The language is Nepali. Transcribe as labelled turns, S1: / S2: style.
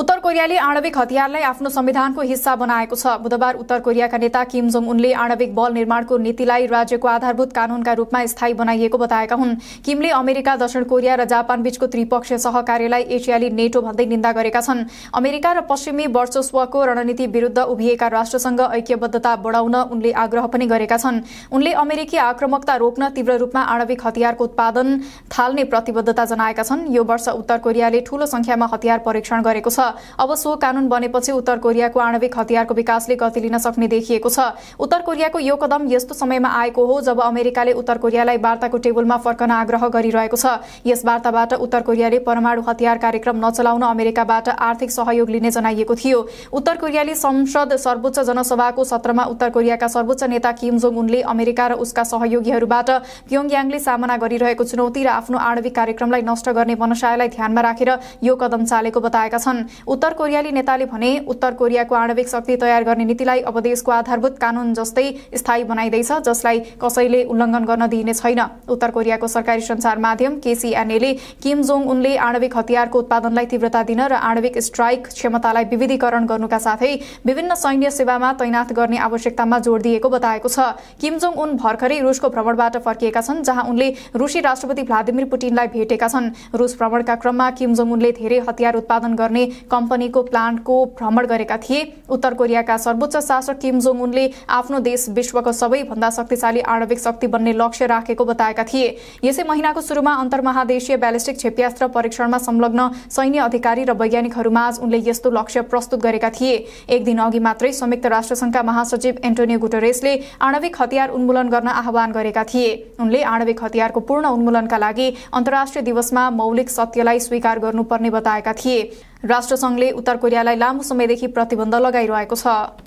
S1: उत्तर कोरियाले आणविक हतियारलाई आफ्नो संविधानको हिस्सा बनाएको छ बुधबार उत्तर कोरियाका नेता किम जोङ उनले आणविक बल निर्माणको नीतिलाई राज्यको आधारभूत कानूनका रूपमा स्थायी बनाइएको बताएका हुन् किमले अमेरिका दक्षिण कोरिया र जापान बीचको त्रिपक्षीय सहकार्यलाई एसियाली नेटो भन्दै निन्दा गरेका छन् अमेरिका र पश्चिमी वर्चस्वको रणनीति विरूद्ध उभिएका राष्ट्रसँग ऐक्यबद्धता बढाउन उनले आग्रह पनि गरेका छन् उनले अमेरिकी आक्रमकता रोक्न तीव्र रूपमा आणविक हतियारको उत्पादन थाल्ने प्रतिबद्धता जनाएका छन् यो वर्ष उत्तर कोरियाले ठूलो संख्यामा हतियार परीक्षण गरेको छ अब सो कानून बनेपछि उत्तर कोरियाको आणविक हतियारको विकासले गति लिन सक्ने देखिएको छ उत्तर कोरियाको यो कदम यस्तो समयमा आएको हो जब अमेरिकाले उत्तर कोरियालाई वार्ताको टेबलमा फर्कन आग्रह गरिरहेको छ यस वार्ताबाट उत्तर कोरियाले परमाणु हतियार कार्यक्रम नचलाउन अमेरिकाबाट आर्थिक सहयोग लिने जनाइएको थियो उत्तर कोरियाली संसद सर्वोच्च जनसभाको सत्रमा उत्तर कोरियाका सर्वोच्च नेता किम जोङ उनले अमेरिका र उसका सहयोगीहरूबाट प्योङयाङले सामना गरिरहेको चुनौती र आफ्नो आणविक कार्यक्रमलाई नष्ट गर्ने मनसायलाई ध्यानमा राखेर यो कदम चालेको बताएका छन् उत्तर कोरियाली नेताले भने उत्तर कोरियाको आणविक शक्ति तयार गर्ने नीतिलाई अब देशको आधारभूत कानून जस्तै स्थायी बनाइँदैछ जसलाई कसैले उल्लङ्घन गर्न दिइने छैन उत्तर कोरियाको सरकारी संचार माध्यम केसिएनएले किम जोङ उनले आणविक हतियारको उत्पादनलाई तीव्रता दिन र आणविक स्ट्राइक क्षमतालाई विविधीकरण गर्नुका साथै विभिन्न सैन्य सेवामा तैनात गर्ने आवश्यकतामा जोड दिएको बताएको छ किम जोङ उन भर्खरै रुसको भ्रमणबाट फर्किएका छन् जहाँ उनले रुसी राष्ट्रपति भ्लादिमिर पुटिनलाई भेटेका छन् रुस भ्रमणका क्रममा किम जोङ उनले धेरै हतियार उत्पादन गर्ने कम्पनीको प्लान्टको भ्रमण गरेका थिए उत्तर कोरियाका सर्वोच्च शासक किम जोङ उनले आफ्नो देश विश्वको सबैभन्दा शक्तिशाली आणविक शक्ति बन्ने लक्ष्य राखेको बताएका थिए यसै महिनाको सुरुमा अन्तर्महादेशीय ब्यालिस्टिक क्षेप्यास्त्र परीक्षणमा संलग्न सैन्य अधिकारी र वैज्ञानिकहरूमाझ उनले यस्तो लक्ष्य प्रस्तुत गरेका थिए एक दिन अघि मात्रै संयुक्त राष्ट्रसङ्घका महासचिव एन्टोनियो गुटरेसले आणविक हतियार उन्मूलन गर्न आह्वान गरेका थिए उनले आणविक हतियारको पूर्ण उन्मूलनका लागि अन्तर्राष्ट्रिय दिवसमा मौलिक सत्यलाई स्वीकार गर्नुपर्ने बताएका थिए राष्ट्रसङ्घले उत्तर कोरियालाई लामो समयदेखि प्रतिबन्ध लगाइरहेको छ